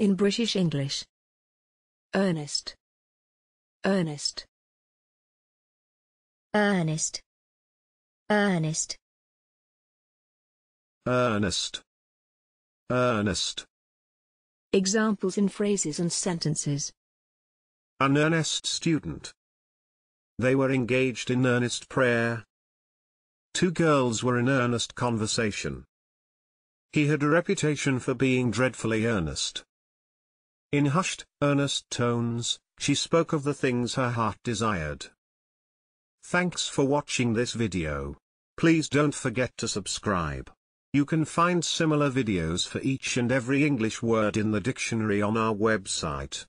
in British English. Ernest. Ernest. Ernest. Ernest. Ernest. Ernest. Examples in phrases and sentences. An earnest student. They were engaged in earnest prayer. Two girls were in earnest conversation. He had a reputation for being dreadfully earnest. In hushed, earnest tones, she spoke of the things her heart desired. Thanks for watching this video. Please don't forget to subscribe. You can find similar videos for each and every English word in the dictionary on our website.